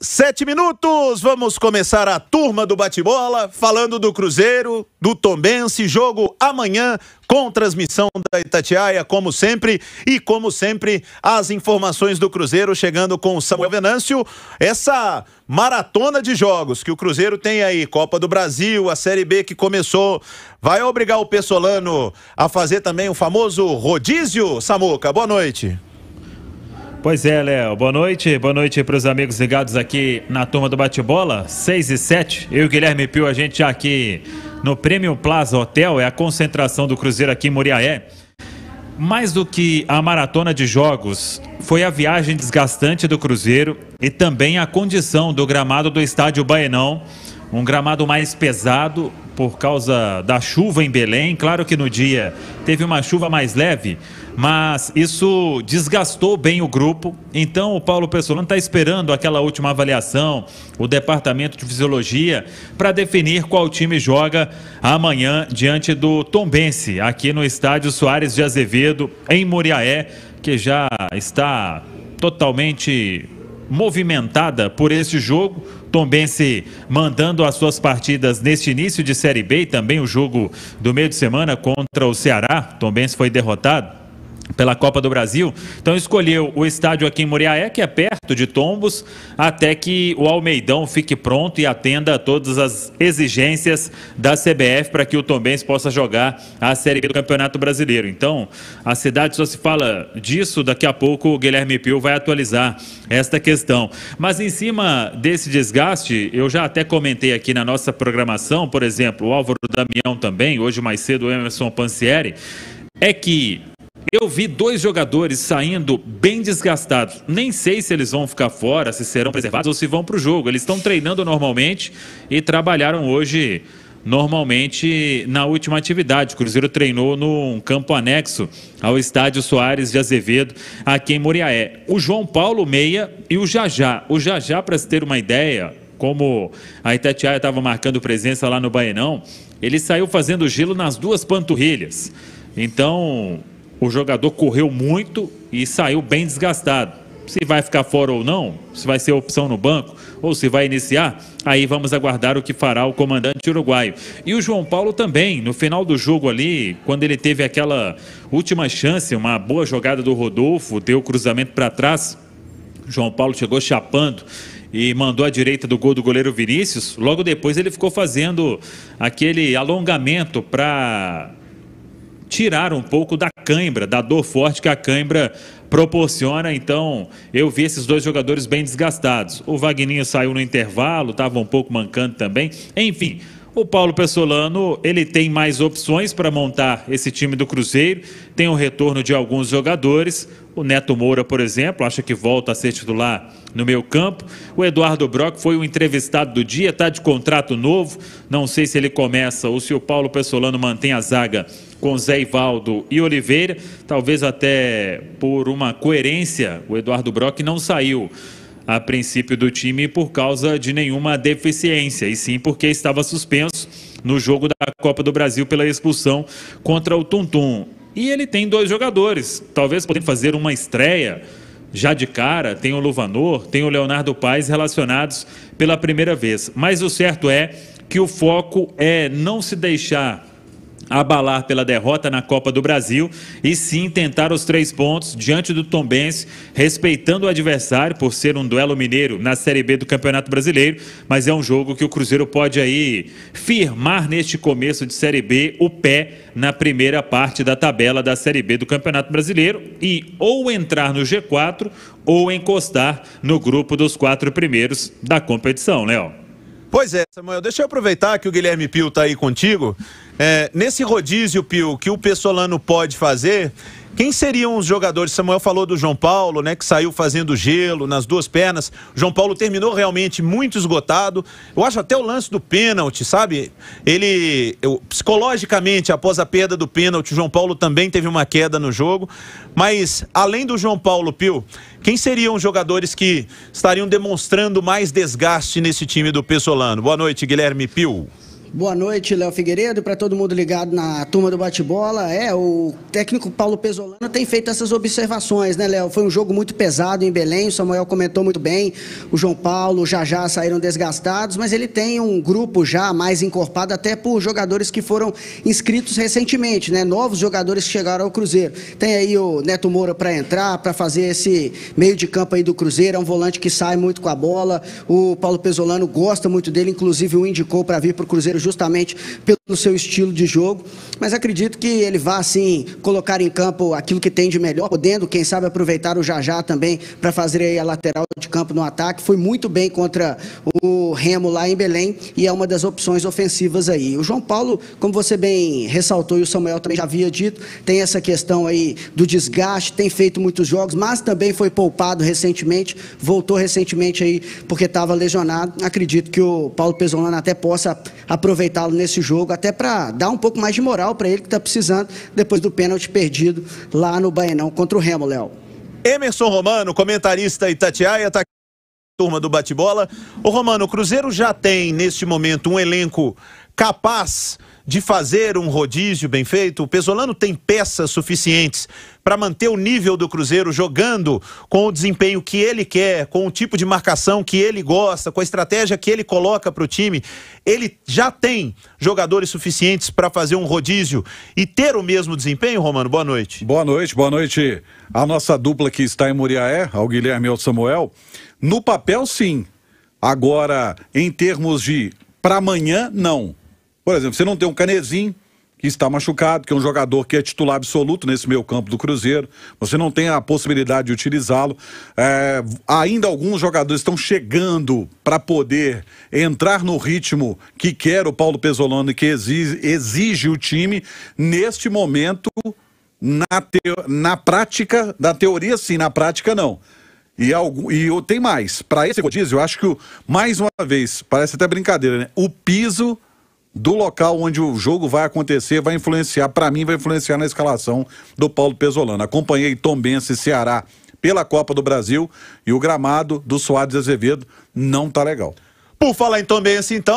Sete minutos, vamos começar a turma do bate-bola, falando do Cruzeiro, do Tombense, jogo amanhã com transmissão da Itatiaia, como sempre, e como sempre, as informações do Cruzeiro chegando com o Samuel Venâncio. Essa maratona de jogos que o Cruzeiro tem aí, Copa do Brasil, a Série B que começou, vai obrigar o Pessolano a fazer também o famoso rodízio, Samuca. Boa noite. Pois é, Léo. Boa noite. Boa noite para os amigos ligados aqui na turma do bate-bola. 6 e 7. Eu e o Guilherme Pio, a gente já aqui no Prêmio Plaza Hotel. É a concentração do Cruzeiro aqui em Moriaé. Mais do que a maratona de jogos, foi a viagem desgastante do Cruzeiro e também a condição do gramado do estádio Baenão. Um gramado mais pesado, por causa da chuva em Belém. Claro que no dia teve uma chuva mais leve, mas isso desgastou bem o grupo. Então o Paulo Pessolano está esperando aquela última avaliação, o departamento de fisiologia, para definir qual time joga amanhã diante do Tombense, aqui no estádio Soares de Azevedo, em Moriaé, que já está totalmente movimentada por este jogo. Tombense mandando as suas partidas neste início de Série B e também o jogo do meio de semana contra o Ceará. Tombense foi derrotado pela Copa do Brasil. Então escolheu o estádio aqui em Moriaé, que é perto de Tombos, até que o Almeidão fique pronto e atenda todas as exigências da CBF para que o Tombense possa jogar a Série B do Campeonato Brasileiro. Então, a cidade só se fala disso, daqui a pouco o Guilherme Pio vai atualizar esta questão. Mas em cima desse desgaste, eu já até comentei aqui na nossa programação, por exemplo, o Álvaro Damião também, hoje mais cedo o Emerson Pancieri, é que eu vi dois jogadores saindo bem desgastados. Nem sei se eles vão ficar fora, se serão preservados ou se vão para o jogo. Eles estão treinando normalmente e trabalharam hoje normalmente na última atividade. O Cruzeiro treinou num campo anexo ao estádio Soares de Azevedo, aqui em Moriaé. O João Paulo Meia e o Jajá. O Jajá, para se ter uma ideia, como a Itatiaia estava marcando presença lá no Baenão, ele saiu fazendo gelo nas duas panturrilhas. Então, o jogador correu muito e saiu bem desgastado. Se vai ficar fora ou não, se vai ser opção no banco ou se vai iniciar, aí vamos aguardar o que fará o comandante uruguaio. E o João Paulo também, no final do jogo ali, quando ele teve aquela última chance, uma boa jogada do Rodolfo, deu o cruzamento para trás, João Paulo chegou chapando e mandou a direita do gol do goleiro Vinícius. Logo depois ele ficou fazendo aquele alongamento para tirar um pouco da cãibra, da dor forte que a cãibra proporciona. Então, eu vi esses dois jogadores bem desgastados. O Vagninho saiu no intervalo, estava um pouco mancando também. Enfim, o Paulo Pessolano, ele tem mais opções para montar esse time do Cruzeiro, tem o retorno de alguns jogadores, o Neto Moura, por exemplo, acha que volta a ser titular no meu campo. O Eduardo Brock foi o entrevistado do dia, está de contrato novo. Não sei se ele começa ou se o Paulo Pessolano mantém a zaga com Zé Ivaldo e Oliveira. Talvez até por uma coerência, o Eduardo Brock não saiu a princípio do time por causa de nenhuma deficiência, e sim porque estava suspenso no jogo da Copa do Brasil pela expulsão contra o Tuntum. E ele tem dois jogadores, talvez podendo fazer uma estreia já de cara, tem o Luvanor, tem o Leonardo Paes relacionados pela primeira vez. Mas o certo é que o foco é não se deixar abalar pela derrota na Copa do Brasil e sim tentar os três pontos diante do Tombense, respeitando o adversário por ser um duelo mineiro na Série B do Campeonato Brasileiro, mas é um jogo que o Cruzeiro pode aí firmar neste começo de Série B o pé na primeira parte da tabela da Série B do Campeonato Brasileiro e ou entrar no G4 ou encostar no grupo dos quatro primeiros da competição, Léo. Pois é, Samuel, deixa eu aproveitar que o Guilherme Pio está aí contigo é, nesse rodízio, Pio, que o Pessolano pode fazer, quem seriam os jogadores? Samuel falou do João Paulo, né, que saiu fazendo gelo nas duas pernas. O João Paulo terminou realmente muito esgotado. Eu acho até o lance do pênalti, sabe? Ele, eu, psicologicamente, após a perda do pênalti, o João Paulo também teve uma queda no jogo. Mas, além do João Paulo, Pio, quem seriam os jogadores que estariam demonstrando mais desgaste nesse time do Pessolano? Boa noite, Guilherme Pio. Boa noite, Léo Figueiredo, para todo mundo ligado na turma do bate-bola. É, o técnico Paulo Pesolano tem feito essas observações, né, Léo? Foi um jogo muito pesado em Belém, o Samuel comentou muito bem, o João Paulo, o Jajá saíram desgastados, mas ele tem um grupo já mais encorpado até por jogadores que foram inscritos recentemente, né? Novos jogadores que chegaram ao Cruzeiro. Tem aí o Neto Moura para entrar, para fazer esse meio de campo aí do Cruzeiro, é um volante que sai muito com a bola. O Paulo Pesolano gosta muito dele, inclusive o indicou para vir para o Cruzeiro brasileiro justamente pelo seu estilo de jogo, mas acredito que ele vá assim colocar em campo aquilo que tem de melhor, podendo, quem sabe, aproveitar o Jajá também para fazer aí a lateral de campo no ataque. Foi muito bem contra o Remo lá em Belém e é uma das opções ofensivas aí. O João Paulo, como você bem ressaltou e o Samuel também já havia dito, tem essa questão aí do desgaste, tem feito muitos jogos, mas também foi poupado recentemente, voltou recentemente aí porque estava lesionado. Acredito que o Paulo Pesolano até possa aproveitar aproveitá-lo nesse jogo, até para dar um pouco mais de moral para ele que está precisando depois do pênalti perdido lá no Baenão contra o Remo, Léo. Emerson Romano, comentarista Itatiaia, tá turma do bate-bola. O Romano, o Cruzeiro já tem neste momento um elenco capaz de fazer um rodízio bem feito, o Pesolano tem peças suficientes para manter o nível do Cruzeiro jogando com o desempenho que ele quer, com o tipo de marcação que ele gosta, com a estratégia que ele coloca para o time. Ele já tem jogadores suficientes para fazer um rodízio e ter o mesmo desempenho, Romano? Boa noite. Boa noite, boa noite. A nossa dupla que está em Muriaé, ao Guilherme e ao Samuel. No papel, sim. Agora, em termos de para amanhã, não. Por exemplo, você não tem um Canezinho, que está machucado, que é um jogador que é titular absoluto nesse meio campo do Cruzeiro. Você não tem a possibilidade de utilizá-lo. É, ainda alguns jogadores estão chegando para poder entrar no ritmo que quer o Paulo Pesolano e que exige, exige o time. Neste momento, na, te na prática, na teoria sim, na prática não. E, algum e tem mais. Para esse rodízio, eu acho que, o, mais uma vez, parece até brincadeira, né? O piso do local onde o jogo vai acontecer vai influenciar, para mim, vai influenciar na escalação do Paulo Pesolano. Acompanhei Tombense e Ceará pela Copa do Brasil e o gramado do Soares Azevedo não tá legal. Por falar em Tombense, então.